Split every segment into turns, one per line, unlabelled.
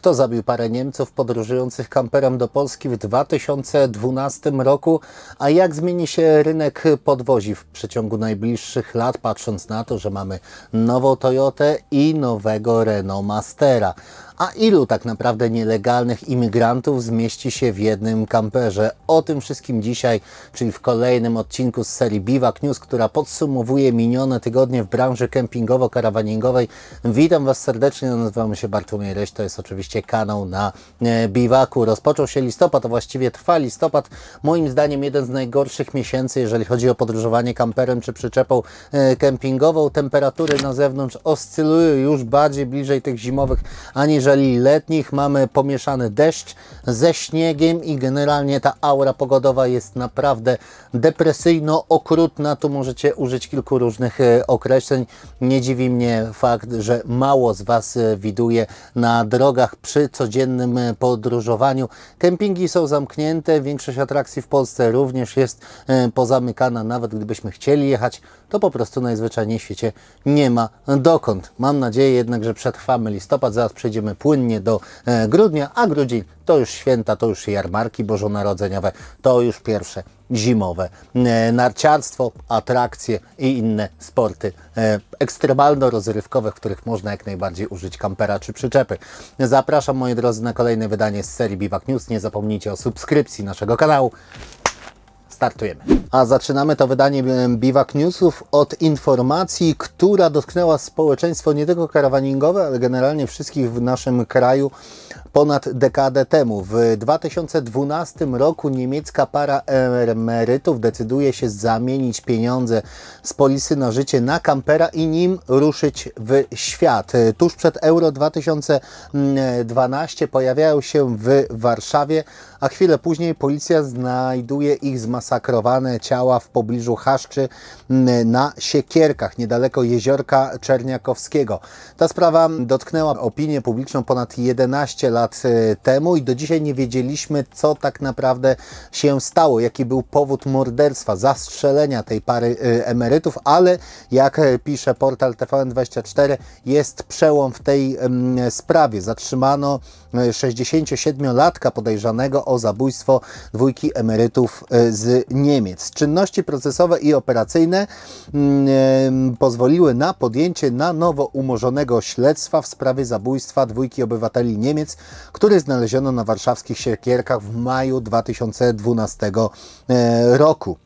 Kto zabił parę Niemców podróżujących kamperem do Polski w 2012 roku? A jak zmieni się rynek podwozi w przeciągu najbliższych lat, patrząc na to, że mamy nową Toyotę i nowego Renault Mastera? A ilu tak naprawdę nielegalnych imigrantów zmieści się w jednym kamperze? O tym wszystkim dzisiaj, czyli w kolejnym odcinku z serii Biwak News, która podsumowuje minione tygodnie w branży kempingowo-karawaningowej. Witam Was serdecznie, nazywamy się Bartłomiej Reś, to jest oczywiście kanał na e, Biwaku. Rozpoczął się listopad, a właściwie trwa listopad. Moim zdaniem jeden z najgorszych miesięcy, jeżeli chodzi o podróżowanie kamperem czy przyczepą e, kempingową. Temperatury na zewnątrz oscylują już bardziej bliżej tych zimowych aniżeli jeżeli letnich. Mamy pomieszany deszcz ze śniegiem i generalnie ta aura pogodowa jest naprawdę depresyjno-okrutna. Tu możecie użyć kilku różnych e, określeń. Nie dziwi mnie fakt, że mało z Was e, widuje na drogach przy codziennym e, podróżowaniu. Kempingi są zamknięte, większość atrakcji w Polsce również jest pozamykana. Nawet gdybyśmy chcieli jechać, to po prostu najzwyczajniej w świecie nie ma dokąd. Mam nadzieję jednak, że przetrwamy listopad, zaraz przejdziemy płynnie do e, grudnia, a grudzień to już święta, to już jarmarki bożonarodzeniowe, to już pierwsze zimowe e, narciarstwo, atrakcje i inne sporty e, ekstremalno-rozrywkowe, w których można jak najbardziej użyć kampera czy przyczepy. Zapraszam moi drodzy na kolejne wydanie z serii Biwak News. Nie zapomnijcie o subskrypcji naszego kanału startujemy. A zaczynamy to wydanie Biwak Newsów od informacji, która dotknęła społeczeństwo nie tylko karawaningowe, ale generalnie wszystkich w naszym kraju ponad dekadę temu. W 2012 roku niemiecka para emerytów decyduje się zamienić pieniądze z polisy na życie na kampera i nim ruszyć w świat. Tuż przed Euro 2012 pojawiają się w Warszawie, a chwilę później policja znajduje ich z zmasowanych masakrowane ciała w pobliżu Haszczy na Siekierkach, niedaleko jeziorka Czerniakowskiego. Ta sprawa dotknęła opinię publiczną ponad 11 lat e, temu i do dzisiaj nie wiedzieliśmy, co tak naprawdę się stało, jaki był powód morderstwa, zastrzelenia tej pary e, emerytów, ale jak e, pisze portal TVN24, jest przełom w tej sprawie. Zatrzymano 67-latka podejrzanego o zabójstwo dwójki emerytów z Niemiec. Czynności procesowe i operacyjne mm, pozwoliły na podjęcie na nowo umorzonego śledztwa w sprawie zabójstwa dwójki obywateli Niemiec, które znaleziono na warszawskich siekierkach w maju 2012 e, roku.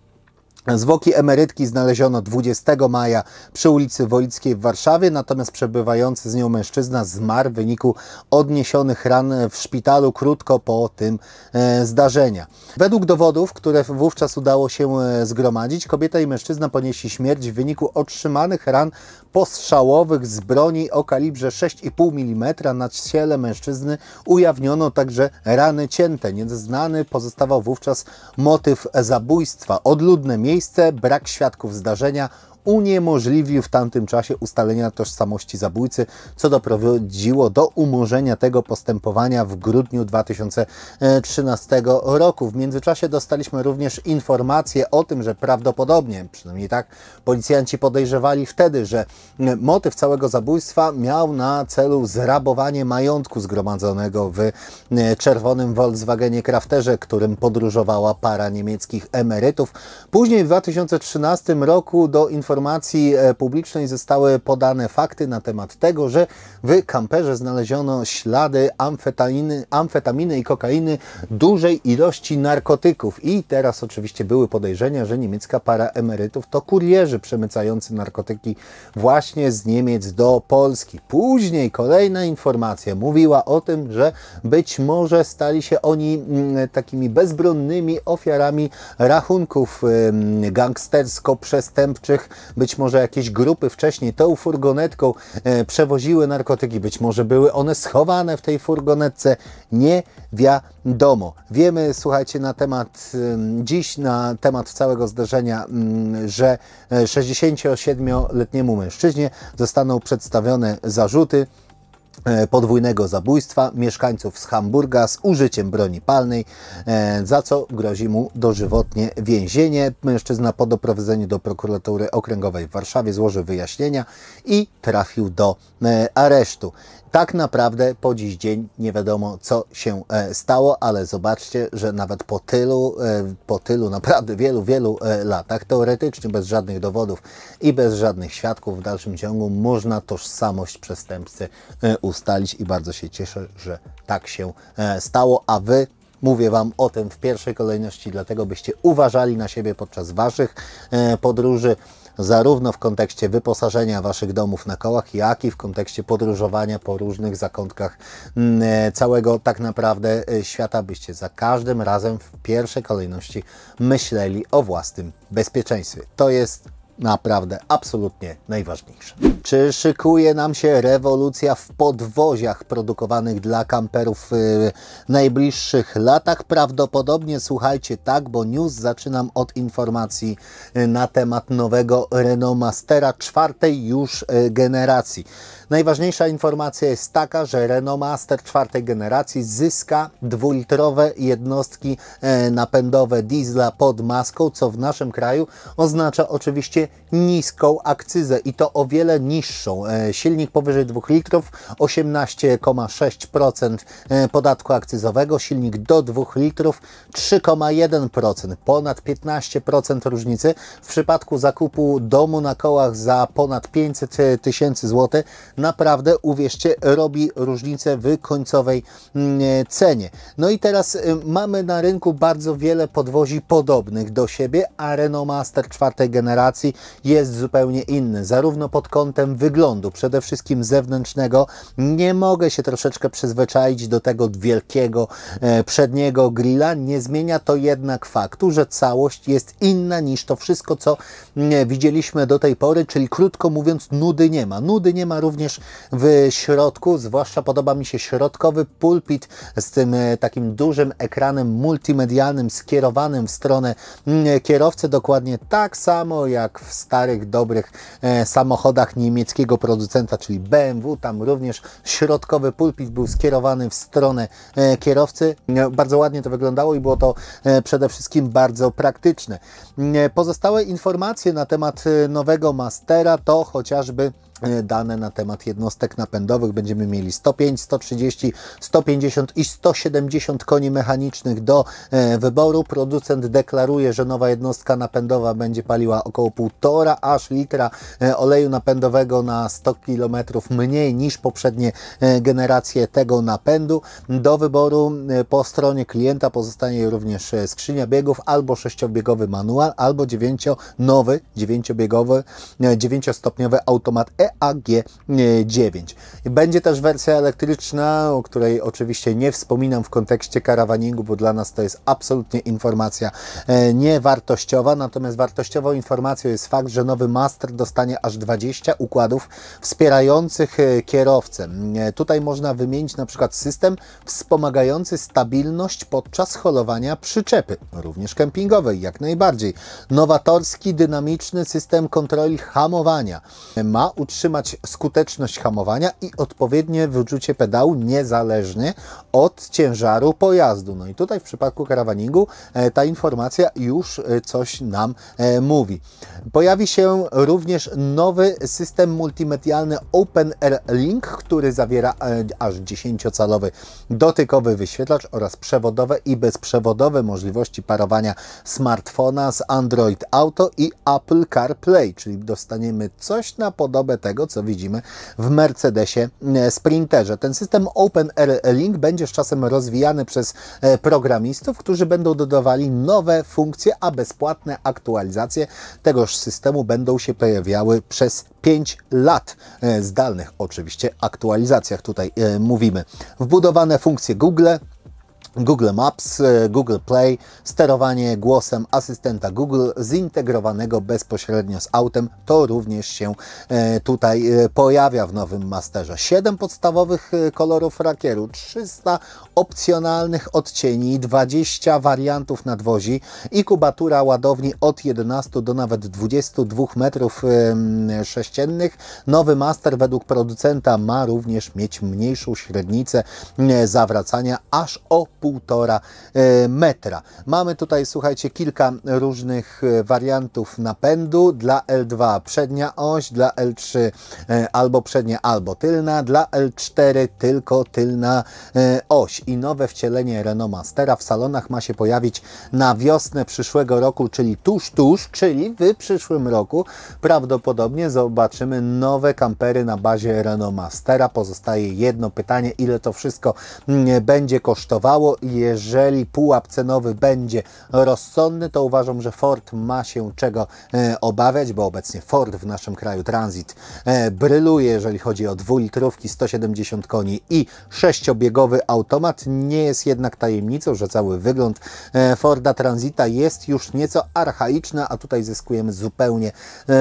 Zwłoki emerytki znaleziono 20 maja przy ulicy Wolickiej w Warszawie, natomiast przebywający z nią mężczyzna zmarł w wyniku odniesionych ran w szpitalu krótko po tym e, zdarzeniu. zdarzenia. Według dowodów, które wówczas udało się e, zgromadzić, kobieta i mężczyzna ponieśli śmierć w wyniku otrzymanych ran postrzałowych z broni o kalibrze 6,5 mm. Na ciele mężczyzny ujawniono także rany cięte. Nieznany pozostawał wówczas motyw zabójstwa. Odludne miejsce miejsce, brak świadków zdarzenia uniemożliwił w tamtym czasie ustalenia tożsamości zabójcy, co doprowadziło do umorzenia tego postępowania w grudniu 2013 roku. W międzyczasie dostaliśmy również informację o tym, że prawdopodobnie, przynajmniej tak policjanci podejrzewali wtedy, że motyw całego zabójstwa miał na celu zrabowanie majątku zgromadzonego w czerwonym Volkswagenie Crafterze, którym podróżowała para niemieckich emerytów. Później w 2013 roku do informacji informacji e, publicznej zostały podane fakty na temat tego, że w kamperze znaleziono ślady amfetaminy, amfetaminy i kokainy dużej ilości narkotyków. I teraz oczywiście były podejrzenia, że niemiecka para emerytów to kurierzy przemycający narkotyki właśnie z Niemiec do Polski. Później kolejna informacja mówiła o tym, że być może stali się oni mm, takimi bezbronnymi ofiarami rachunków gangstersko-przestępczych być może jakieś grupy wcześniej tą furgonetką e, przewoziły narkotyki, być może były one schowane w tej furgonetce, nie wiadomo. Wiemy, słuchajcie, na temat dziś, na temat całego zdarzenia, mm, że 67-letniemu e, mężczyźnie zostaną przedstawione zarzuty E, podwójnego zabójstwa mieszkańców z Hamburga z użyciem broni palnej, e, za co grozi mu dożywotnie więzienie. Mężczyzna po doprowadzeniu do prokuratury okręgowej w Warszawie złożył wyjaśnienia i trafił do e, aresztu. Tak naprawdę po dziś dzień nie wiadomo, co się e, stało, ale zobaczcie, że nawet po tylu, e, po tylu naprawdę wielu, wielu e, latach, teoretycznie bez żadnych dowodów i bez żadnych świadków w dalszym ciągu można tożsamość przestępcy ustalić i bardzo się cieszę, że tak się stało, a Wy Mówię Wam o tym w pierwszej kolejności, dlatego byście uważali na siebie podczas Waszych podróży zarówno w kontekście wyposażenia Waszych domów na kołach, jak i w kontekście podróżowania po różnych zakątkach mm, e, całego tak naprawdę e, świata, byście za każdym razem w pierwszej kolejności myśleli o własnym bezpieczeństwie. To jest naprawdę absolutnie najważniejsze. Czy szykuje nam się rewolucja w podwoziach produkowanych dla kamperów y, w najbliższych latach? Prawdopodobnie słuchajcie tak, bo news zaczynam od informacji y, na temat nowego Renault Mastera czwartej już y, generacji. Najważniejsza informacja jest taka, że Renault Master czwartej generacji zyska dwulitrowe jednostki e, napędowe diesla pod maską, co w naszym kraju oznacza oczywiście niską akcyzę i to o wiele niższą. E, silnik powyżej 2 litrów 18,6% e, podatku akcyzowego, silnik do 2 litrów 3,1%, ponad 15% różnicy. W przypadku zakupu domu na kołach za ponad 500 tysięcy złotych naprawdę, uwierzcie, robi różnicę w końcowej mm, e, cenie. No i teraz y, mamy na rynku bardzo wiele podwozi podobnych do siebie, a Renault Master czwartej generacji jest zupełnie inny, zarówno pod kątem wyglądu, przede wszystkim zewnętrznego. Nie mogę się troszeczkę przyzwyczaić do tego wielkiego e, przedniego grilla. Nie zmienia to jednak faktu, że całość jest inna niż to wszystko, co mm, widzieliśmy do tej pory, czyli krótko mówiąc, nudy nie ma. Nudy nie ma również również w środku, zwłaszcza podoba mi się środkowy pulpit z tym e, takim dużym ekranem multimedialnym skierowanym w stronę mm, kierowcy, dokładnie tak samo jak w starych, dobrych e, samochodach niemieckiego producenta, czyli BMW. Tam również środkowy pulpit był skierowany w stronę e, kierowcy. Bardzo ładnie to wyglądało i było to przede wszystkim bardzo praktyczne. Pozostałe informacje na temat nowego Mastera to chociażby E, dane na temat jednostek napędowych. Będziemy mieli 105, 130, 150 i 170 koni mechanicznych do e, wyboru. Producent deklaruje, że nowa jednostka napędowa będzie paliła około 1,5 aż litra e, oleju napędowego na 100 km mniej niż poprzednie generacje tego napędu. Do wyboru po stronie klienta pozostanie również skrzynia biegów albo sześciobiegowy manual, albo dziewięcio nowy, dziewięciobiegowy, dziewięciostopniowy automat EAG9. Będzie też wersja elektryczna, o której oczywiście nie wspominam w kontekście karawaningu, bo dla nas to jest absolutnie informacja e, niewartościowa. Natomiast wartościową informacją jest fakt, że nowy Master dostanie aż 20 układów wspierających e, kierowcę. E, tutaj można wymienić na przykład system wspomagający stabilność podczas holowania przyczepy, również kempingowej jak najbardziej. Nowatorski, dynamiczny system kontroli hamowania. Ma utrzymywać utrzymać skuteczność hamowania i odpowiednie wyczucie pedału niezależnie od ciężaru pojazdu. No i tutaj w przypadku karawaningu e, ta informacja już e, coś nam e, mówi. Pojawi się również nowy system multimedialny Open Air Link, który zawiera aż 10-calowy dotykowy wyświetlacz oraz przewodowe i bezprzewodowe możliwości parowania smartfona z Android Auto i Apple CarPlay, czyli dostaniemy coś na podobę tego, co widzimy w Mercedesie e, Sprinterze. Ten system Open Air Link będzie z czasem rozwijany przez e, programistów, którzy będą dodawali nowe funkcje, a bezpłatne aktualizacje tegoż systemu będą się pojawiały przez 5 lat. E, zdalnych oczywiście aktualizacjach tutaj mówimy. Wbudowane funkcje Google, Google Maps, e, Google Play, sterowanie głosem asystenta Google zintegrowanego bezpośrednio z autem, to również się e, tutaj e, pojawia w nowym masterze. 7 podstawowych kolorów rakieru, 300 opcjonalnych odcieni, 20 wariantów nadwozi i kubatura ładowni od 11 do nawet 22 metrów sześciennych. Nowy master według producenta ma również mieć mniejszą średnicę zawracania aż o 1,5 e, metra. Mamy tutaj, słuchajcie, kilka różnych e, wariantów napędu dla L2 przednia oś, dla L3 e, albo przednia, albo tylna, dla L4 tylko tylna oś. I nowe wcielenie Renault Mastera w salonach ma się pojawić na wiosnę przyszłego roku, czyli tuż, tuż, czyli w przyszłym roku prawdopodobnie zobaczymy nowe kampery na bazie Renault Mastera. Pozostaje jedno pytanie, ile to wszystko mm, będzie kosztowało jeżeli pułap cenowy będzie rozsądny, to uważam, że Ford ma się czego e, obawiać, bo obecnie Ford w naszym kraju Transit e, bryluje, jeżeli chodzi o dwulitrówki 170 koni i sześciobiegowy automat. Nie jest jednak tajemnicą, że cały wygląd e, Forda Transita jest już nieco archaiczny, a tutaj zyskujemy zupełnie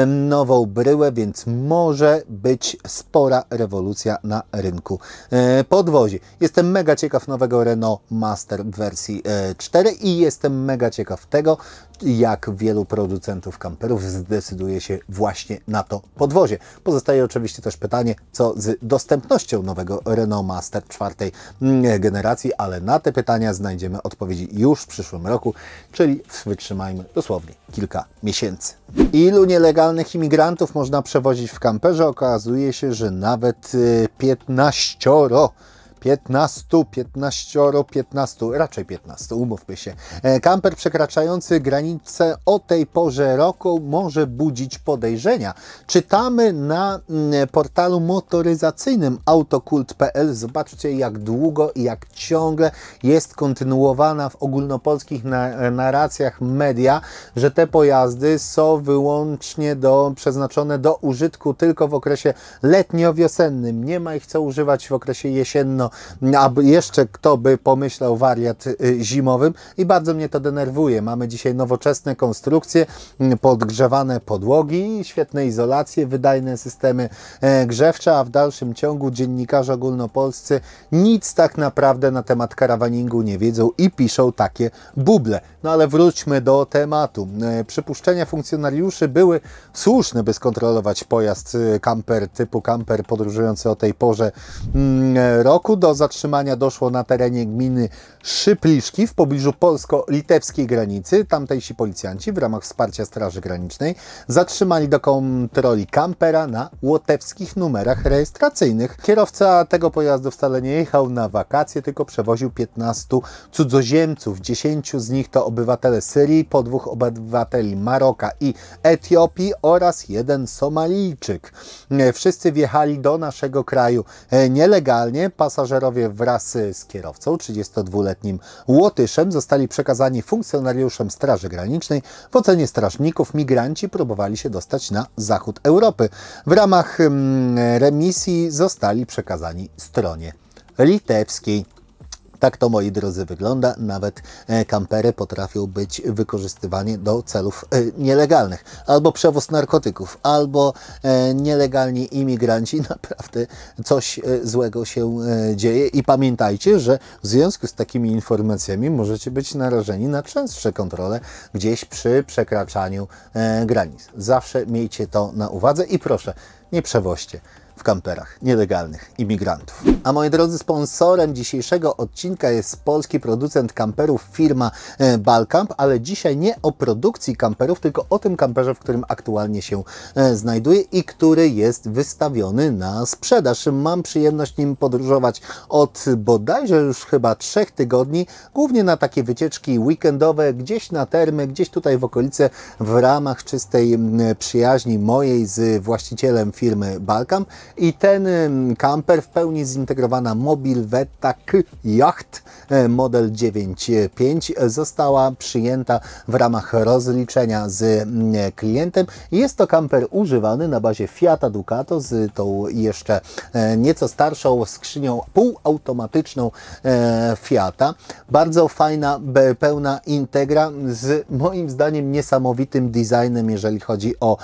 nową bryłę, więc może być spora rewolucja na rynku podwozi. Jestem mega ciekaw nowego Renault Master w wersji 4 e, i jestem mega ciekaw tego, jak wielu producentów kamperów zdecyduje się właśnie na to podwozie. Pozostaje oczywiście też pytanie, co z dostępnością nowego Renault Master czwartej mm, generacji, ale na te pytania znajdziemy odpowiedzi już w przyszłym roku, czyli wytrzymajmy dosłownie kilka miesięcy. Ilu nielegalnych imigrantów można przewozić w kamperze? Okazuje się, że nawet 15. E, 15, 15, 15, raczej 15, umówmy się. E, kamper przekraczający granicę o tej porze roku może budzić podejrzenia. Czytamy na mm, portalu motoryzacyjnym autokult.pl. Zobaczcie, jak długo i jak ciągle jest kontynuowana w ogólnopolskich e, narracjach media, że te pojazdy są wyłącznie do, przeznaczone do użytku tylko w okresie letnio-wiosennym. Nie ma ich co używać w okresie jesienno a jeszcze kto by pomyślał wariat y, zimowym i bardzo mnie to denerwuje. Mamy dzisiaj nowoczesne konstrukcje, mm, podgrzewane podłogi, świetne izolacje, wydajne systemy e, grzewcze, a w dalszym ciągu dziennikarze ogólnopolscy nic tak naprawdę na temat karawaningu nie wiedzą i piszą takie buble. No ale wróćmy do tematu. E, przypuszczenia funkcjonariuszy były słuszne, by skontrolować pojazd y, kamper typu kamper podróżujący o tej porze mm, e, roku do zatrzymania doszło na terenie gminy Szypliszki w pobliżu polsko-litewskiej granicy. Tamtejsi policjanci w ramach wsparcia Straży Granicznej zatrzymali do kontroli kampera na łotewskich numerach rejestracyjnych. Kierowca tego pojazdu wcale nie jechał na wakacje, tylko przewoził 15 cudzoziemców. 10 z nich to obywatele Syrii, po dwóch obywateli Maroka i Etiopii oraz jeden Somalijczyk. Wszyscy wjechali do naszego kraju e, nielegalnie. Pasażerowie pasażerowie wraz z kierowcą, 32-letnim Łotyszem, zostali przekazani funkcjonariuszem Straży Granicznej. W ocenie strażników migranci próbowali się dostać na zachód Europy. W ramach mm, remisji zostali przekazani stronie litewskiej. Tak to, moi drodzy, wygląda. Nawet e, kampery potrafią być wykorzystywane do celów e, nielegalnych. Albo przewóz narkotyków, albo e, nielegalni imigranci. Naprawdę coś złego się dzieje. I pamiętajcie, że w związku z takimi informacjami możecie być narażeni na częstsze kontrole gdzieś przy przekraczaniu granic. Zawsze miejcie to na uwadze i proszę, nie przewoźcie w kamperach nielegalnych imigrantów. A moi drodzy, sponsorem dzisiejszego odcinka jest polski producent kamperów firma e, Balkamp, ale dzisiaj nie o produkcji kamperów, tylko o tym kamperze, w którym aktualnie się e, znajduje i który jest wystawiony na sprzedaż. Mam przyjemność nim podróżować od bodajże już chyba trzech tygodni, głównie na takie wycieczki weekendowe, gdzieś na termy, gdzieś tutaj w okolice w ramach czystej przyjaźni mojej z właścicielem firmy Balkamp. I ten kamper w pełni zintegrowana Mobilvetta K-Yacht e, model 9.5 została przyjęta w ramach rozliczenia z klientem. Jest to kamper używany na bazie Fiata Ducato z tą jeszcze e, nieco starszą skrzynią półautomatyczną e, Fiata. Bardzo fajna, pełna integra z moim zdaniem niesamowitym designem, jeżeli chodzi o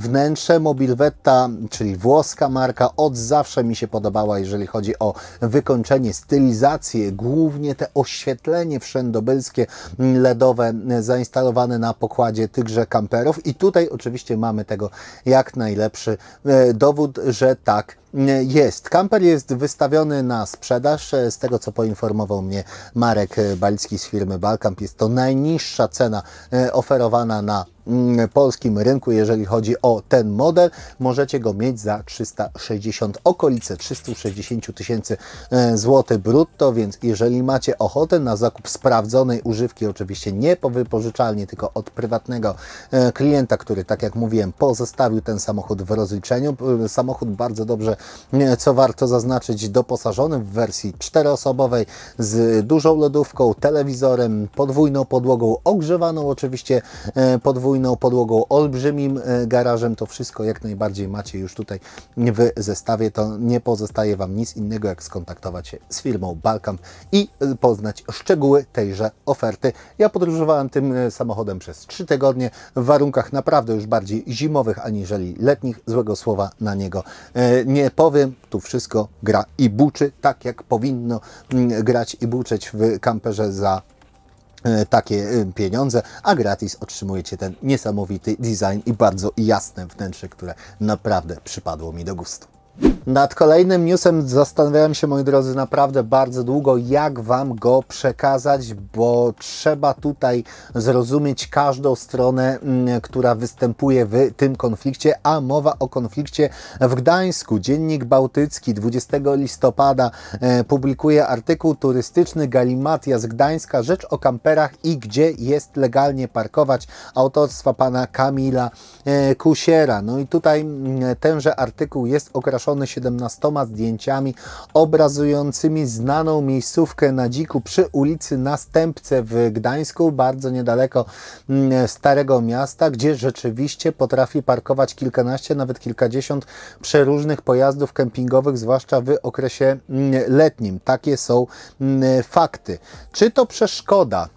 wnętrze. Mobilvetta, czyli włoska marka od zawsze mi się podobała, jeżeli chodzi o wykończenie, stylizację, głównie te oświetlenie wszędobylskie mm, LEDowe mm, zainstalowane na pokładzie tychże kamperów. I tutaj oczywiście mamy tego jak najlepszy e, dowód, że tak jest. Kamper jest wystawiony na sprzedaż. E, z tego co poinformował mnie Marek e, Balicki z firmy Balkamp, jest to najniższa cena e, oferowana na mm, polskim rynku, jeżeli chodzi o ten model. Możecie go mieć za 360, okolice 360 tysięcy złotych brutto, więc jeżeli macie ochotę na zakup sprawdzonej używki, oczywiście nie po wypożyczalni, tylko od prywatnego klienta, który, tak jak mówiłem, pozostawił ten samochód w rozliczeniu. Samochód bardzo dobrze co warto zaznaczyć, doposażony w wersji czteroosobowej z dużą lodówką, telewizorem, podwójną podłogą, ogrzewaną oczywiście e, podwójną podłogą, olbrzymim e, garażem. To wszystko jak najbardziej macie już tutaj w zestawie. To nie pozostaje Wam nic innego, jak skontaktować się z firmą Balkan i e, poznać szczegóły tejże oferty. Ja podróżowałem tym samochodem przez 3 tygodnie w warunkach naprawdę już bardziej zimowych aniżeli letnich. Złego słowa na niego nie powiem, tu wszystko gra i buczy, tak jak powinno mm, grać i buczeć w kamperze za e, takie e, pieniądze, a gratis otrzymujecie ten niesamowity design i bardzo jasne wnętrze, które naprawdę przypadło mi do gustu. Nad kolejnym newsem zastanawiałem się, moi drodzy, naprawdę bardzo długo, jak Wam go przekazać, bo trzeba tutaj zrozumieć każdą stronę, mm, która występuje w tym konflikcie, a mowa o konflikcie w Gdańsku. Dziennik Bałtycki 20 listopada e, publikuje artykuł turystyczny Galimatia z Gdańska, rzecz o kamperach i gdzie jest legalnie parkować, autorstwa pana Kamila e, Kusiera. No i tutaj mm, tenże artykuł jest okraszony otoczony 17 zdjęciami obrazującymi znaną miejscówkę na dziku przy ulicy Następce w Gdańsku, bardzo niedaleko mm, Starego Miasta, gdzie rzeczywiście potrafi parkować kilkanaście, nawet kilkadziesiąt przeróżnych pojazdów kempingowych, zwłaszcza w okresie mm, letnim. Takie są mm, fakty. Czy to przeszkoda?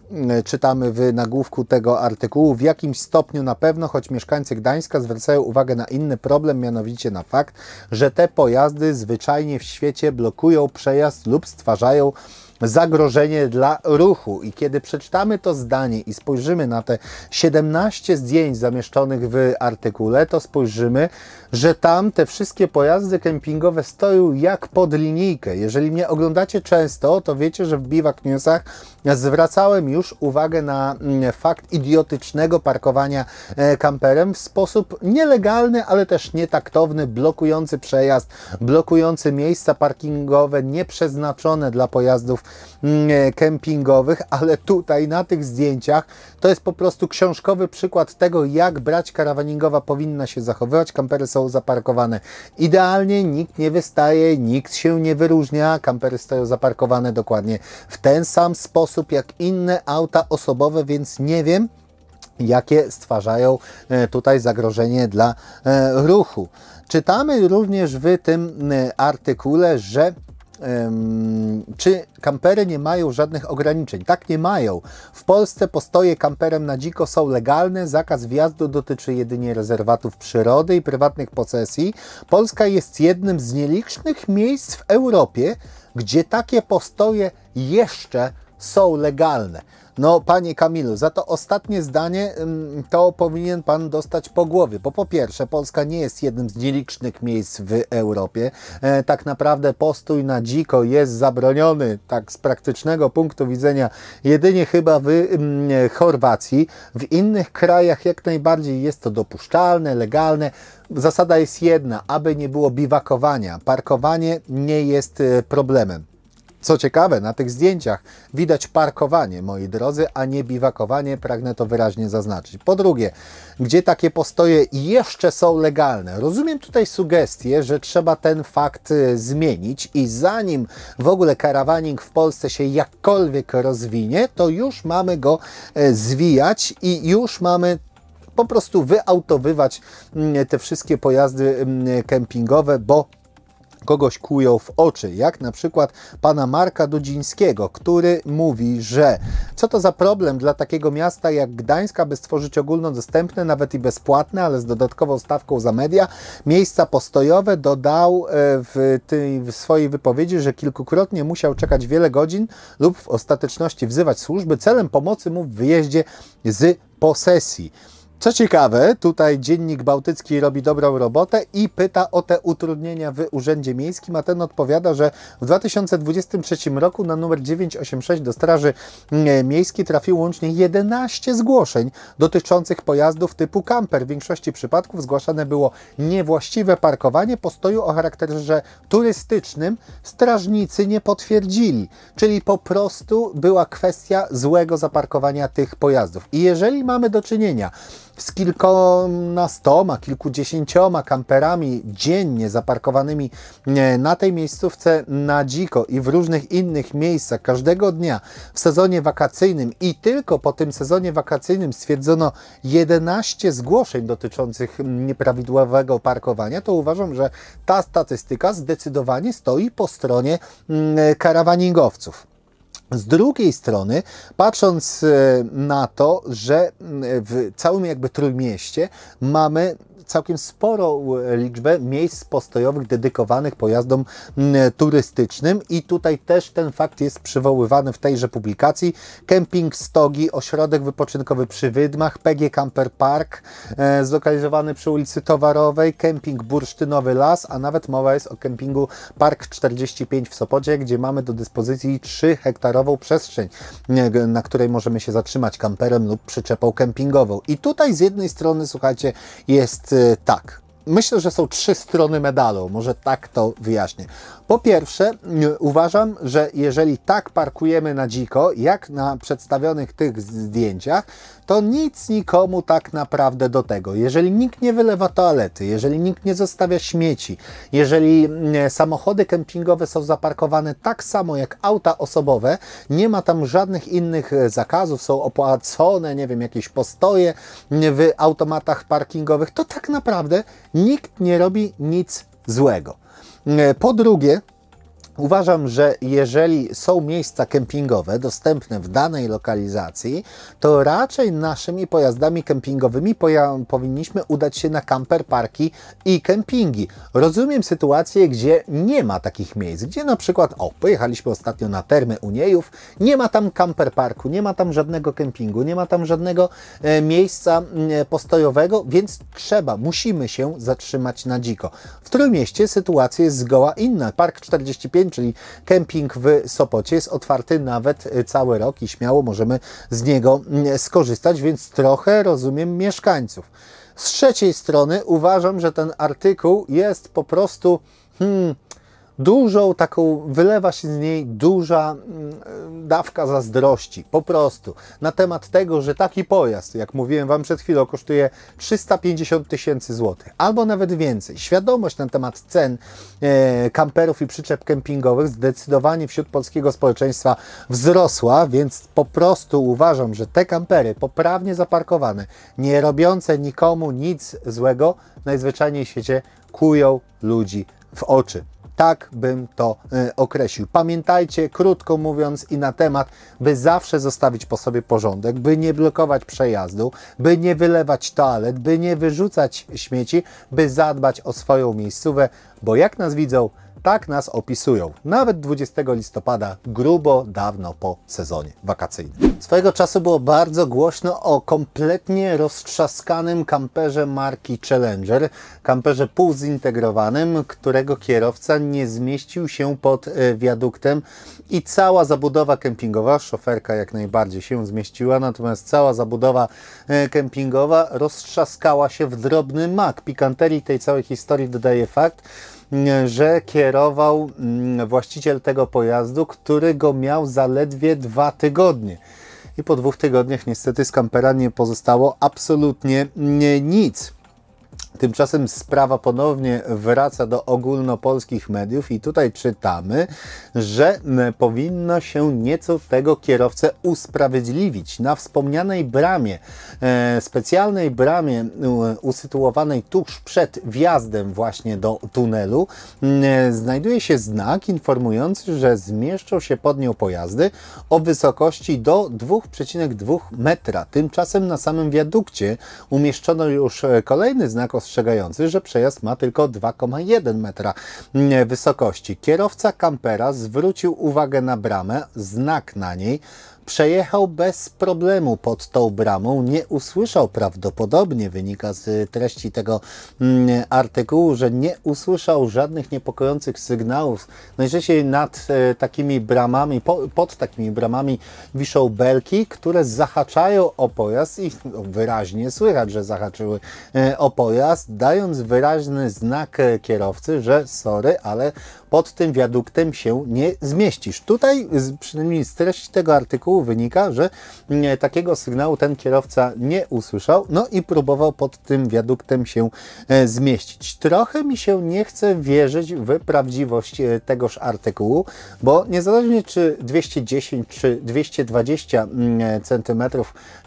Czytamy w nagłówku tego artykułu. W jakimś stopniu na pewno, choć mieszkańcy Gdańska zwracają uwagę na inny problem, mianowicie na fakt, że te te pojazdy zwyczajnie w świecie blokują przejazd lub stwarzają zagrożenie dla ruchu. I kiedy przeczytamy to zdanie i spojrzymy na te 17 zdjęć zamieszczonych w artykule, to spojrzymy, że tam te wszystkie pojazdy kempingowe stoją jak pod linijkę. Jeżeli mnie oglądacie często, to wiecie, że w Biwak Newsach zwracałem już uwagę na mm, fakt idiotycznego parkowania e, kamperem w sposób nielegalny, ale też nietaktowny, blokujący przejazd, blokujący miejsca parkingowe nieprzeznaczone dla pojazdów mm, e, kempingowych, ale tutaj na tych zdjęciach to jest po prostu książkowy przykład tego, jak brać karawaningowa powinna się zachowywać. Kampery są zaparkowane idealnie, nikt nie wystaje, nikt się nie wyróżnia. Kampery stoją zaparkowane dokładnie w ten sam sposób jak inne auta osobowe, więc nie wiem, jakie stwarzają e, tutaj zagrożenie dla e, ruchu. Czytamy również w tym e, artykule, że czy kampery nie mają żadnych ograniczeń? Tak, nie mają. W Polsce postoje kamperem na dziko są legalne, zakaz wjazdu dotyczy jedynie rezerwatów przyrody i prywatnych posesji. Polska jest jednym z nielicznych miejsc w Europie, gdzie takie postoje jeszcze są legalne. No, panie Kamilu, za to ostatnie zdanie to powinien pan dostać po głowie, bo po pierwsze, Polska nie jest jednym z nielicznych miejsc w Europie. E, tak naprawdę postój na dziko jest zabroniony, tak z praktycznego punktu widzenia, jedynie chyba w Chorwacji. W innych krajach jak najbardziej jest to dopuszczalne, legalne. Zasada jest jedna, aby nie było biwakowania. Parkowanie nie jest e, problemem. Co ciekawe, na tych zdjęciach widać parkowanie, moi drodzy, a nie biwakowanie, pragnę to wyraźnie zaznaczyć. Po drugie, gdzie takie postoje jeszcze są legalne? Rozumiem tutaj sugestię, że trzeba ten fakt y, zmienić i zanim w ogóle karawaning w Polsce się jakkolwiek rozwinie, to już mamy go e, zwijać i już mamy po prostu wyautowywać mm, te wszystkie pojazdy mm, kempingowe, bo kogoś kują w oczy, jak na przykład pana Marka Dudzińskiego, który mówi, że co to za problem dla takiego miasta jak Gdańska, by stworzyć ogólnodostępne, nawet i bezpłatne, ale z dodatkową stawką za media, miejsca postojowe, dodał e, w, tej, w swojej wypowiedzi, że kilkukrotnie musiał czekać wiele godzin lub w ostateczności wzywać służby celem pomocy mu w wyjeździe z posesji. Co ciekawe, tutaj Dziennik Bałtycki robi dobrą robotę i pyta o te utrudnienia w Urzędzie Miejskim, a ten odpowiada, że w 2023 roku na numer 986 do Straży e, Miejskiej trafiło łącznie 11 zgłoszeń dotyczących pojazdów typu camper. W większości przypadków zgłaszane było niewłaściwe parkowanie postoju o charakterze turystycznym. Strażnicy nie potwierdzili, czyli po prostu była kwestia złego zaparkowania tych pojazdów. I jeżeli mamy do czynienia z kilkunastoma, kilkudziesięcioma kamperami dziennie zaparkowanymi na tej miejscówce na dziko i w różnych innych miejscach każdego dnia w sezonie wakacyjnym i tylko po tym sezonie wakacyjnym stwierdzono 11 zgłoszeń dotyczących nieprawidłowego parkowania, to uważam, że ta statystyka zdecydowanie stoi po stronie mm, karawaningowców. Z drugiej strony, patrząc e, na to, że mm, w całym jakby Trójmieście mamy całkiem sporo e, liczbę miejsc postojowych dedykowanych pojazdom turystycznym i tutaj też ten fakt jest przywoływany w tejże publikacji. Kemping Stogi, ośrodek wypoczynkowy przy Wydmach, PG Camper Park, e, zlokalizowany przy ulicy Towarowej, kemping Bursztynowy Las, a nawet mowa jest o kempingu Park 45 w Sopocie, gdzie mamy do dyspozycji 3 hektarową przestrzeń, e, na której możemy się zatrzymać kamperem lub przyczepą kempingową. I tutaj z jednej strony, słuchajcie, jest Y, tak. Myślę, że są trzy strony medalu, może tak to wyjaśnię. Po pierwsze, y, uważam, że jeżeli tak parkujemy na dziko, jak na przedstawionych tych zdjęciach, to nic nikomu tak naprawdę do tego. Jeżeli nikt nie wylewa toalety, jeżeli nikt nie zostawia śmieci, jeżeli mm, e, samochody kempingowe są zaparkowane tak samo jak auta osobowe, nie ma tam żadnych innych e, zakazów, są opłacone, nie wiem, jakieś postoje mm, w automatach parkingowych, to tak naprawdę Nikt nie robi nic złego. E, po drugie, Uważam, że jeżeli są miejsca kempingowe dostępne w danej lokalizacji, to raczej naszymi pojazdami kempingowymi poja- powinniśmy udać się na camper parki i kempingi. Rozumiem sytuację, gdzie nie ma takich miejsc, gdzie na przykład, o, pojechaliśmy ostatnio na termy Niejów, nie ma tam camper parku, nie ma tam żadnego kempingu, nie ma tam żadnego e, miejsca e, postojowego, więc trzeba, musimy się zatrzymać na dziko. W Trójmieście sytuacja jest zgoła inna. Park 45 czyli kemping w Sopocie jest otwarty nawet y, cały rok i śmiało możemy z niego mm, skorzystać, więc trochę rozumiem mieszkańców. Z trzeciej strony uważam, że ten artykuł jest po prostu hmm, dużą taką, wylewa się z niej duża mm, e, dawka zazdrości, po prostu, na temat tego, że taki pojazd, jak mówiłem Wam przed chwilą, kosztuje 350 tysięcy złotych, albo nawet więcej. Świadomość na temat cen e, kamperów i przyczep kempingowych zdecydowanie wśród polskiego społeczeństwa wzrosła, więc po prostu uważam, że te kampery poprawnie zaparkowane, nie robiące nikomu nic złego, najzwyczajniej w świecie kują ludzi w oczy. Tak bym to y, określił. Pamiętajcie, krótko mówiąc i na temat, by zawsze zostawić po sobie porządek, by nie blokować przejazdu, by nie wylewać toalet, by nie wyrzucać śmieci, by zadbać o swoją miejscówę, bo jak nas widzą, tak nas opisują, nawet 20 listopada, grubo dawno po sezonie wakacyjnym. Swojego czasu było bardzo głośno o kompletnie roztrzaskanym kamperze marki Challenger, kamperze półzintegrowanym, którego kierowca nie zmieścił się pod e, wiaduktem i cała zabudowa kempingowa, szoferka jak najbardziej się zmieściła, natomiast cała zabudowa e, kempingowa roztrzaskała się w drobny mak. Pikanterii tej całej historii dodaje fakt, że kierował mm, właściciel tego pojazdu, który go miał zaledwie dwa tygodnie. I po dwóch tygodniach niestety z kampera nie pozostało absolutnie nic. Tymczasem sprawa ponownie wraca do ogólnopolskich mediów i tutaj czytamy, że powinno się nieco tego kierowcę usprawiedliwić. Na wspomnianej bramie, e, specjalnej bramie usytuowanej tuż przed wjazdem właśnie do tunelu e, znajduje się znak informujący, że zmieszczą się pod nią pojazdy o wysokości do 2,2 metra. Tymczasem na samym wiadukcie umieszczono już e, kolejny znak ostrzegający ostrzegający, że przejazd ma tylko 2,1 metra mm, wysokości. Kierowca kampera zwrócił uwagę na bramę, znak na niej, przejechał bez problemu pod tą bramą, nie usłyszał prawdopodobnie, wynika z treści tego mm, artykułu, że nie usłyszał żadnych niepokojących sygnałów. Najczęściej no nad e, takimi bramami, pod takimi bramami wiszą belki, które zahaczają o pojazd i no, wyraźnie słychać, że zahaczyły e, o pojazd, dając wyraźny znak e, kierowcy, że sorry, ale pod tym wiaduktem się nie zmieścisz. Tutaj przynajmniej z treści tego artykułu wynika, że mm, takiego sygnału ten kierowca nie usłyszał, no i próbował pod tym wiaduktem się e, zmieścić. Trochę mi się nie chce wierzyć w prawdziwość e, tegoż artykułu, bo niezależnie czy 210 czy 220 mm, e, cm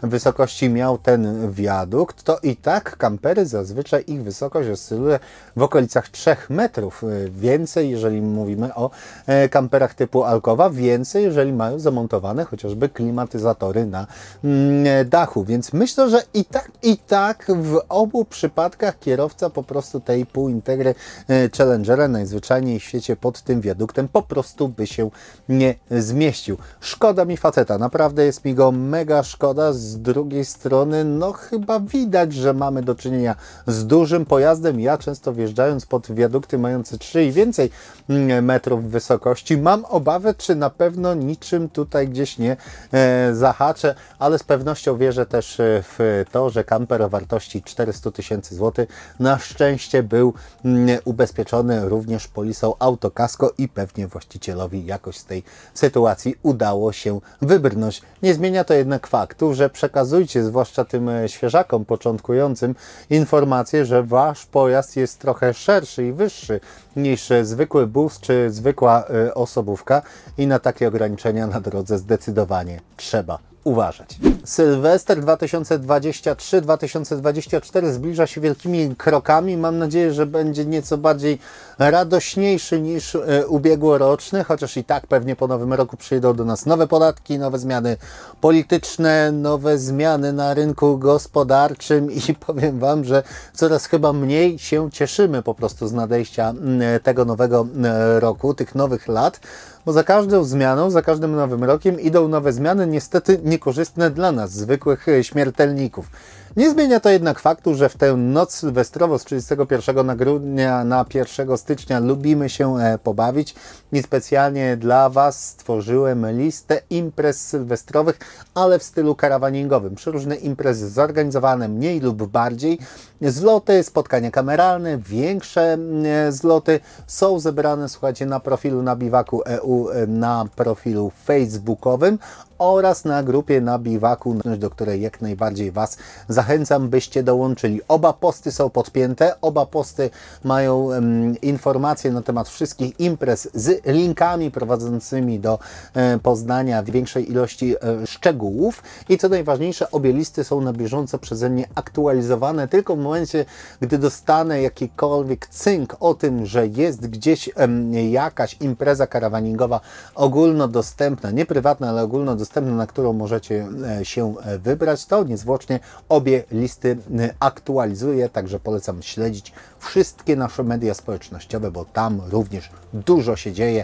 wysokości miał ten wiadukt, to i tak kampery zazwyczaj ich wysokość oscyluje w okolicach 3 metrów. Więcej, jeżeli jeżeli mówimy o e, kamperach typu Alkowa, więcej, jeżeli mają zamontowane chociażby klimatyzatory na mm, e, dachu. Więc myślę, że i tak, i tak w obu przypadkach kierowca po prostu tej półintegry e, Challengera najzwyczajniej w świecie pod tym wiaduktem po prostu by się nie zmieścił. Szkoda mi faceta, naprawdę jest mi go mega szkoda. Z drugiej strony, no chyba widać, że mamy do czynienia z dużym pojazdem. Ja często wjeżdżając pod wiadukty mające 3 i więcej Mm, metrów wysokości. Mam obawę, czy na pewno niczym tutaj gdzieś nie e, zahaczę, ale z pewnością wierzę też e, w to, że kamper o wartości 400 tysięcy złotych na szczęście był mm, ubezpieczony również polisą autokasko i pewnie właścicielowi jakoś z tej sytuacji udało się wybrnąć. Nie zmienia to jednak faktu, że przekazujcie zwłaszcza tym e, świeżakom początkującym informację, że wasz pojazd jest trochę szerszy i wyższy niż zwykły czy zwykła y, osobówka i na takie ograniczenia na drodze zdecydowanie trzeba uważać. Sylwester 2023-2024 zbliża się wielkimi krokami. Mam nadzieję, że będzie nieco bardziej radośniejszy niż e, ubiegłoroczny, chociaż i tak pewnie po nowym roku przyjdą do nas nowe podatki, nowe zmiany polityczne, nowe zmiany na rynku gospodarczym i powiem Wam, że coraz chyba mniej się cieszymy po prostu z nadejścia tego nowego roku, tych nowych lat bo za każdą zmianą, za każdym nowym rokiem idą nowe zmiany, niestety niekorzystne dla nas, zwykłych e, śmiertelników. Nie zmienia to jednak faktu, że w tę noc sylwestrową z 31 grudnia na 1 stycznia lubimy się e, pobawić i specjalnie dla Was stworzyłem listę imprez sylwestrowych, ale w stylu karawaningowym. Przeróżne imprezy zorganizowane mniej lub bardziej, zloty, spotkania kameralne, większe mm, e, zloty są zebrane, słuchajcie, na profilu na biwaku EU, e, na profilu facebookowym oraz na grupie na biwaku, do której jak najbardziej Was zachęcam, byście dołączyli. Oba posty są podpięte, oba posty mają um, informacje na temat wszystkich imprez z linkami prowadzącymi do e, poznania większej ilości e, szczegółów i co najważniejsze, obie listy są na bieżąco przeze mnie aktualizowane tylko w momencie, gdy dostanę jakikolwiek cynk o tym, że jest gdzieś jakaś impreza karawaningowa ogólnodostępna, nie prywatna, ale ogólnodostępna dostępna, na którą możecie e, się e, wybrać, to niezwłocznie obie listy aktualizuję, także polecam śledzić wszystkie nasze media społecznościowe, bo tam również dużo się dzieje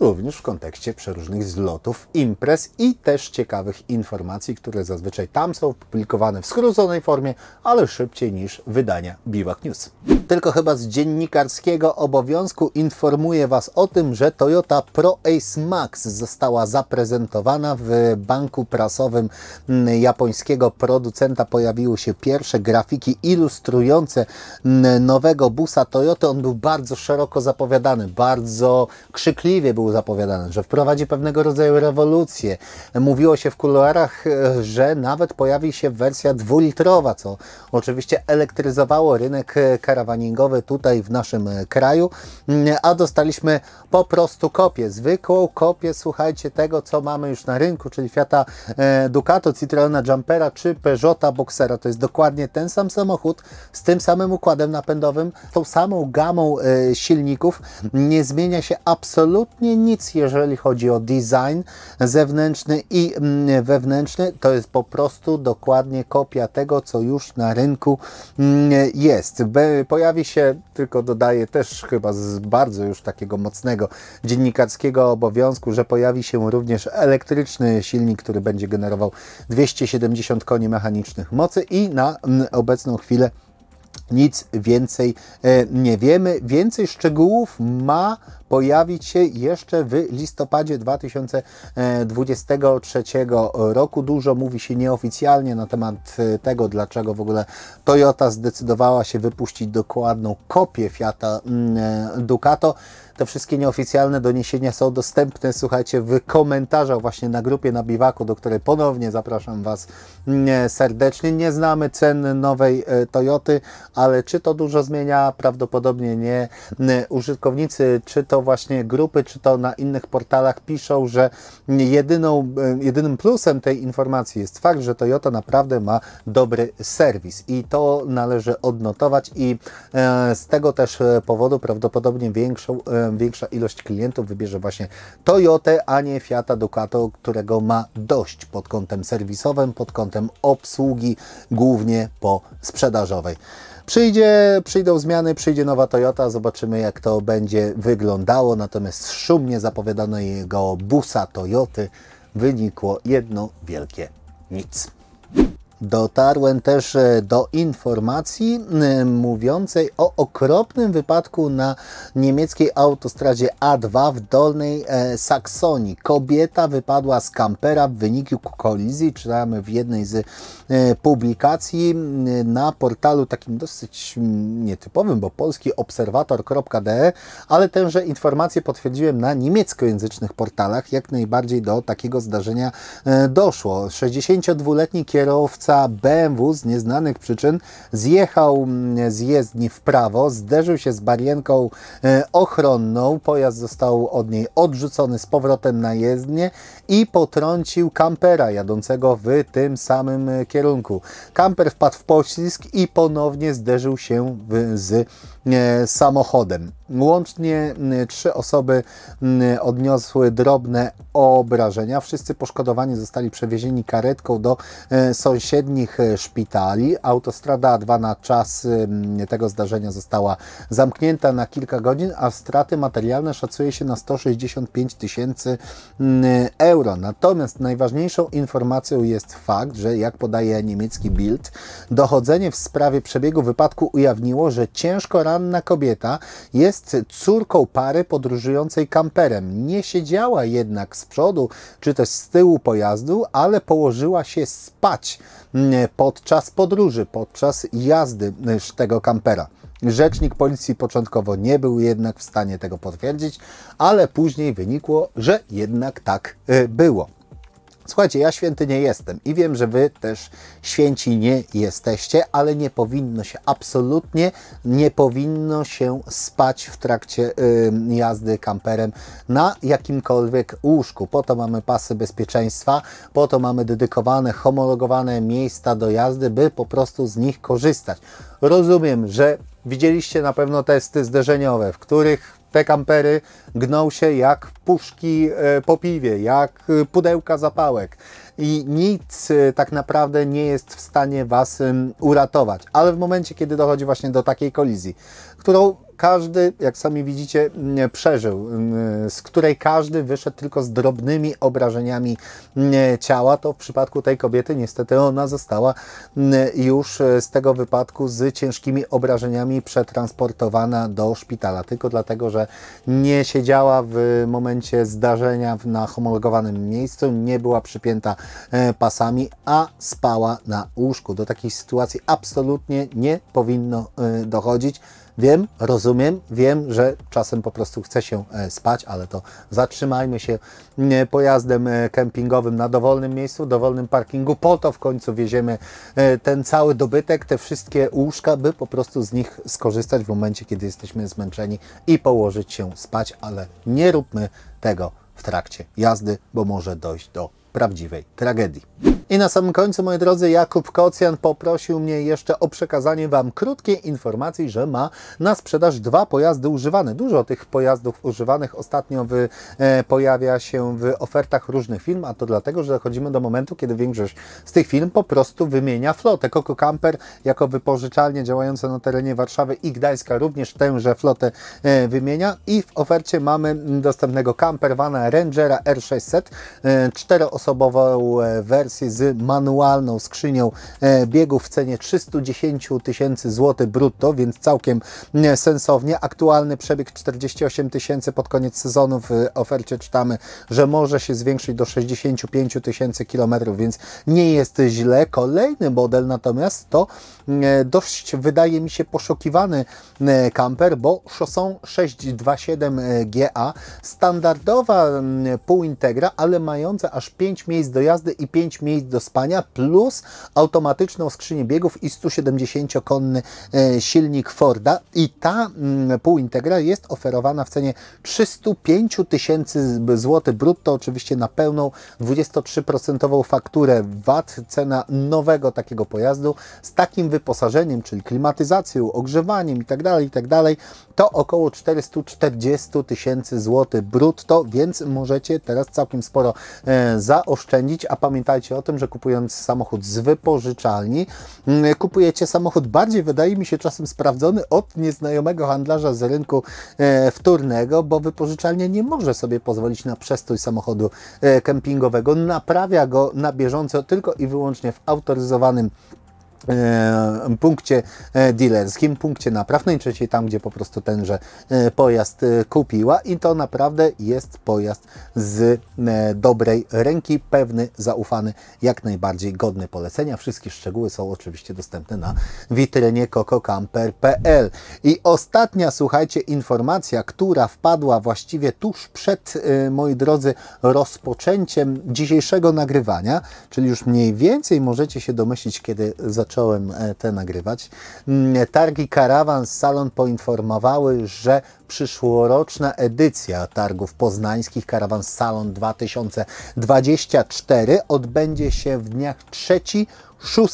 również w kontekście przeróżnych zlotów, imprez i też ciekawych informacji, które zazwyczaj tam są publikowane w skróconej formie, ale szybciej niż wydania Biwak News tylko chyba z dziennikarskiego obowiązku informuję Was o tym, że Toyota Pro Ace Max została zaprezentowana w banku prasowym mm, japońskiego producenta. Pojawiły się pierwsze grafiki ilustrujące mm, nowego busa Toyota. On był bardzo szeroko zapowiadany, bardzo krzykliwie był zapowiadany, że wprowadzi pewnego rodzaju rewolucję. Mówiło się w kuluarach, e, że nawet pojawi się wersja dwulitrowa, co oczywiście elektryzowało rynek e, karawanów panningowy tutaj w naszym e, kraju, mm, a dostaliśmy po prostu kopię, zwykłą kopię, słuchajcie, tego co mamy już na rynku, czyli Fiata e, Ducato, Citroena Jumpera czy Peugeota Boxera. To jest dokładnie ten sam samochód z tym samym układem napędowym, tą samą gamą e, silników. Nie zmienia się absolutnie nic, jeżeli chodzi o design zewnętrzny i mm, wewnętrzny. To jest po prostu dokładnie kopia tego, co już na rynku mm, jest. Pojawia pojawi się, tylko dodaję też chyba z bardzo już takiego mocnego dziennikarskiego obowiązku, że pojawi się również elektryczny silnik, który będzie generował 270 koni mechanicznych mocy i na obecną chwilę nic więcej e, nie wiemy. Więcej szczegółów ma pojawić się jeszcze w listopadzie 2023 roku. Dużo mówi się nieoficjalnie na temat e, tego, dlaczego w ogóle Toyota zdecydowała się wypuścić dokładną kopię Fiata mm, e, Ducato. Te wszystkie nieoficjalne doniesienia są dostępne, słuchajcie, w komentarzach właśnie na grupie na biwaku, do której ponownie zapraszam Was mm, e, serdecznie. Nie znamy cen nowej e, Toyoty, ale czy to dużo zmienia? Prawdopodobnie nie. Mm, e, użytkownicy, czy to właśnie grupy, czy to na innych portalach piszą, że jedyną, jedynym plusem tej informacji jest fakt, że Toyota naprawdę ma dobry serwis i to należy odnotować i z tego też powodu prawdopodobnie większą większa ilość klientów wybierze właśnie Toyotę, a nie Fiata Ducato, którego ma dość pod kątem serwisowym, pod kątem obsługi, głównie po sprzedażowej. Przyjdzie, przyjdą zmiany, przyjdzie nowa Toyota, zobaczymy jak to będzie wyglądało, natomiast szumnie zapowiadano jego busa Toyoty wynikło jedno wielkie nic. Dotarłem też e, do informacji mówiącej o okropnym wypadku na niemieckiej autostradzie A2 w Dolnej e, Saksonii. Kobieta wypadła z kampera w wyniku kolizji, czytamy w jednej z e, publikacji na portalu takim dosyć nietypowym, bo polski obserwator.de, ale tęże informację potwierdziłem na niemieckojęzycznych portalach. Jak najbardziej do takiego zdarzenia doszło. 62-letni kierowca kierowca BMW z nieznanych przyczyn zjechał mm, z jezdni w prawo, zderzył się z barierką e, ochronną, pojazd został od niej odrzucony z powrotem na jezdnię i potrącił kampera jadącego w tym samym e, kierunku. Kamper wpadł w poślizg i ponownie zderzył się z E, samochodem. Łącznie e, trzy osoby e, odniosły drobne obrażenia. Wszyscy poszkodowani zostali przewiezieni karetką do sąsiednich szpitali. Autostrada A2 na czas tego zdarzenia została zamknięta na kilka godzin, a straty materialne szacuje się na 165 tysięcy euro. Natomiast najważniejszą informacją jest fakt, że jak podaje niemiecki Bild, dochodzenie w sprawie przebiegu wypadku ujawniło, że ciężko ranny Ranna kobieta jest córką pary podróżującej kamperem. Nie siedziała jednak z przodu czy też z tyłu pojazdu, ale położyła się spać mm, podczas podróży, podczas jazdy mm, tego kampera. Rzecznik policji początkowo nie był jednak w stanie tego potwierdzić, ale później wynikło, że jednak tak y, było. Słuchajcie, ja święty nie jestem i wiem, że Wy też święci nie jesteście, ale nie powinno się, absolutnie nie powinno się spać w trakcie y, jazdy kamperem na jakimkolwiek łóżku. Po to mamy pasy bezpieczeństwa, po to mamy dedykowane, homologowane miejsca do jazdy, by po prostu z nich korzystać. Rozumiem, że widzieliście na pewno testy zderzeniowe, w których te kampery gną się jak puszki e, po piwie, jak e, pudełka zapałek i nic e, tak naprawdę nie jest w stanie Was uratować. Ale w momencie, kiedy dochodzi właśnie do takiej kolizji, którą każdy, jak sami widzicie, mm, przeżył, mm, z której każdy wyszedł tylko z drobnymi obrażeniami mm, ciała, to w przypadku tej kobiety niestety ona została już e, z tego wypadku z ciężkimi obrażeniami przetransportowana do szpitala, tylko dlatego, że nie siedziała w momencie zdarzenia na homologowanym miejscu, nie była przypięta e, pasami, a spała na łóżku. Do takiej sytuacji absolutnie nie powinno e, dochodzić. Wiem, rozumiem, wiem, że czasem po prostu chce się e, spać, ale to zatrzymajmy się pojazdem e, kempingowym na dowolnym miejscu, dowolnym parkingu, po to w końcu wieziemy e, ten cały dobytek, te wszystkie łóżka, by po prostu z nich skorzystać w momencie, kiedy jesteśmy zmęczeni i położyć się spać, ale nie róbmy tego w trakcie jazdy, bo może dojść do prawdziwej tragedii. I na samym końcu, moi drodzy, Jakub Kocjan poprosił mnie jeszcze o przekazanie Wam krótkiej informacji, że ma na sprzedaż dwa pojazdy używane. Dużo tych pojazdów używanych ostatnio w, e, pojawia się w ofertach różnych firm, a to dlatego, że dochodzimy do momentu, kiedy większość z tych firm po prostu wymienia flotę. Coco Camper jako wypożyczalnie działające na terenie Warszawy i Gdańska również tęże flotę e, wymienia i w ofercie mamy dostępnego campervana Rangera R600, e, osobową e, wersję z manualną skrzynią e, biegów w cenie 310 tysięcy złotych brutto, więc całkiem e, sensownie. Aktualny przebieg 48 tysięcy pod koniec sezonu w ofercie czytamy, że może się zwiększyć do 65 tysięcy kilometrów, więc nie jest źle. Kolejny model natomiast to dość wydaje mi się poszukiwany kamper, bo szosą 627 GA, standardowa półintegra, ale mająca aż 5 5 miejsc do jazdy i 5 miejsc do spania, plus automatyczną skrzynię biegów i 170-konny e, silnik Forda. I ta mm, półintegra jest oferowana w cenie 305 tysięcy złotych brutto, oczywiście na pełną 23% fakturę VAT, cena nowego takiego pojazdu z takim wyposażeniem, czyli klimatyzacją, ogrzewaniem itd., tak itd., tak to około 440 tysięcy złotych brutto, więc możecie teraz całkiem sporo e, za oszczędzić, a pamiętajcie o tym, że kupując samochód z wypożyczalni, mm, kupujecie samochód bardziej, wydaje mi się, czasem sprawdzony od nieznajomego handlarza z rynku e, wtórnego, bo wypożyczalnia nie może sobie pozwolić na przestój samochodu e, kempingowego, naprawia go na bieżąco tylko i wyłącznie w autoryzowanym E, punkcie e, dealerskim, punkcie napraw, najczęściej no tam, gdzie po prostu tenże e, pojazd kupiła i to naprawdę jest pojazd z dobrej ręki, pewny, zaufany, jak najbardziej godny polecenia. Wszystkie szczegóły są oczywiście dostępne na witrynie kokocamper.pl. I ostatnia, słuchajcie, informacja, która wpadła właściwie tuż przed, moi drodzy, rozpoczęciem dzisiejszego nagrywania, czyli już mniej więcej możecie się domyślić, kiedy zaczynamy zacząłem e, te nagrywać. Mm, targi Karawan Salon poinformowały, że przyszłoroczna edycja targów poznańskich Karawan Salon 2024 odbędzie się w dniach 3, 6,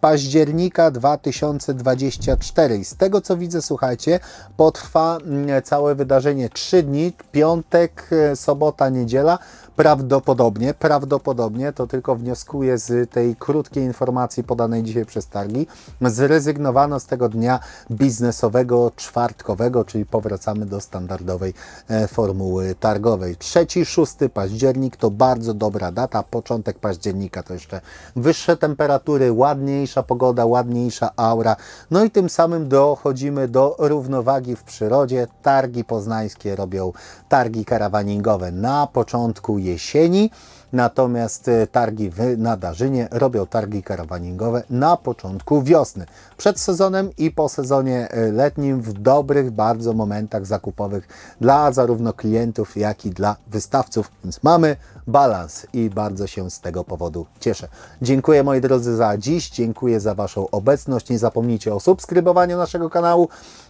października 2024. I z tego co widzę, słuchajcie, potrwa mm, całe wydarzenie 3 dni, piątek, e, sobota, niedziela. Prawdopodobnie, prawdopodobnie, to tylko wnioskuję z tej krótkiej informacji podanej dzisiaj przez targi, zrezygnowano z tego dnia biznesowego, czwartkowego, czyli powracamy do standardowej e, formuły targowej. 3-6 październik to bardzo dobra data, początek października to jeszcze wyższe temperatury, ładniej ładniejsza pogoda, ładniejsza aura. No i tym samym dochodzimy do równowagi w przyrodzie. Targi poznańskie robią targi karawaningowe na początku jesieni natomiast y, targi w Nadarzynie robią targi karawaningowe na początku wiosny. Przed sezonem i po sezonie y, letnim w dobrych bardzo momentach zakupowych dla zarówno klientów, jak i dla wystawców, więc mamy balans i bardzo się z tego powodu cieszę. Dziękuję moi drodzy za dziś, dziękuję za Waszą obecność, nie zapomnijcie o subskrybowaniu naszego kanału,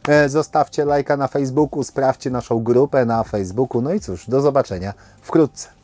e, zostawcie lajka na Facebooku, sprawdźcie naszą grupę na Facebooku, no i cóż, do zobaczenia wkrótce.